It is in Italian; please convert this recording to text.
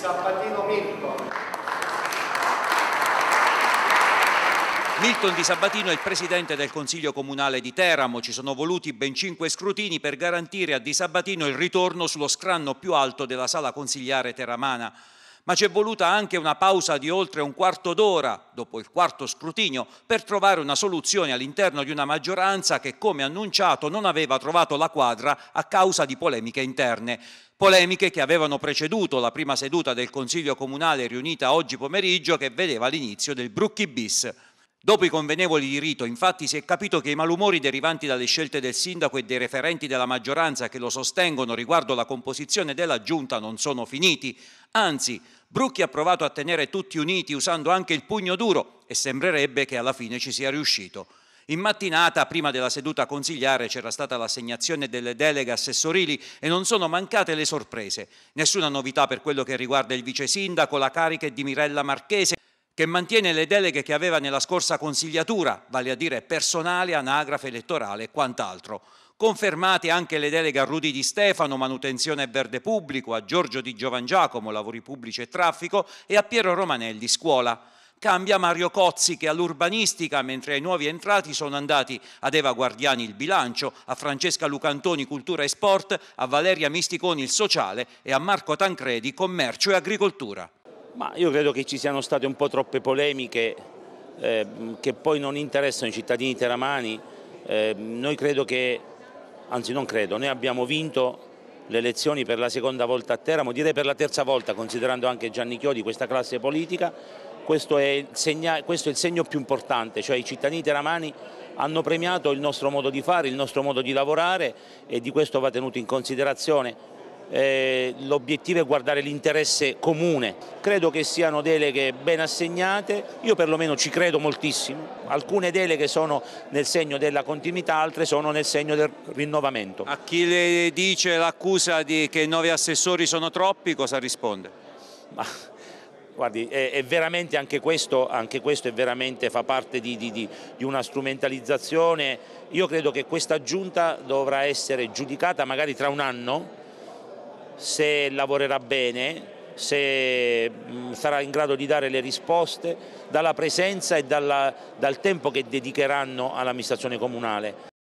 Sabatino Milton. Milton Di Sabatino è il presidente del Consiglio Comunale di Teramo. Ci sono voluti ben cinque scrutini per garantire a Di Sabatino il ritorno sullo scranno più alto della sala consigliare teramana ma ci è voluta anche una pausa di oltre un quarto d'ora, dopo il quarto scrutinio, per trovare una soluzione all'interno di una maggioranza che, come annunciato, non aveva trovato la quadra a causa di polemiche interne. Polemiche che avevano preceduto la prima seduta del Consiglio Comunale riunita oggi pomeriggio che vedeva l'inizio del Brucchi bis. Dopo i convenevoli di rito, infatti, si è capito che i malumori derivanti dalle scelte del sindaco e dei referenti della maggioranza che lo sostengono riguardo la composizione della giunta non sono finiti. Anzi, Brucchi ha provato a tenere tutti uniti usando anche il pugno duro e sembrerebbe che alla fine ci sia riuscito. In mattinata, prima della seduta consigliare, c'era stata l'assegnazione delle deleghe assessorili e non sono mancate le sorprese. Nessuna novità per quello che riguarda il vice sindaco, la carica è di Mirella Marchese che mantiene le deleghe che aveva nella scorsa consigliatura, vale a dire personale, anagrafe elettorale e quant'altro. Confermate anche le deleghe a Rudi Di Stefano, manutenzione e verde pubblico, a Giorgio Di Giovan Giacomo, lavori pubblici e traffico e a Piero Romanelli, scuola. Cambia Mario Cozzi che all'urbanistica, mentre ai nuovi entrati sono andati ad Eva Guardiani il bilancio, a Francesca Lucantoni cultura e sport, a Valeria Misticoni il sociale e a Marco Tancredi commercio e agricoltura. Ma io credo che ci siano state un po' troppe polemiche eh, che poi non interessano i cittadini teramani. Eh, noi credo che, anzi non credo, noi abbiamo vinto le elezioni per la seconda volta a Teramo, direi per la terza volta considerando anche Gianni Chiodi questa classe politica. Questo è, segna, questo è il segno più importante, cioè i cittadini teramani hanno premiato il nostro modo di fare, il nostro modo di lavorare e di questo va tenuto in considerazione eh, l'obiettivo è guardare l'interesse comune. Credo che siano deleghe ben assegnate, io perlomeno ci credo moltissimo. Alcune deleghe sono nel segno della continuità, altre sono nel segno del rinnovamento. A chi le dice l'accusa di che i nuovi assessori sono troppi, cosa risponde? Ma, guardi, è, è, veramente anche questo, anche questo veramente, fa parte di, di, di una strumentalizzazione. Io credo che questa giunta dovrà essere giudicata magari tra un anno, se lavorerà bene, se mm, sarà in grado di dare le risposte dalla presenza e dalla, dal tempo che dedicheranno all'amministrazione comunale.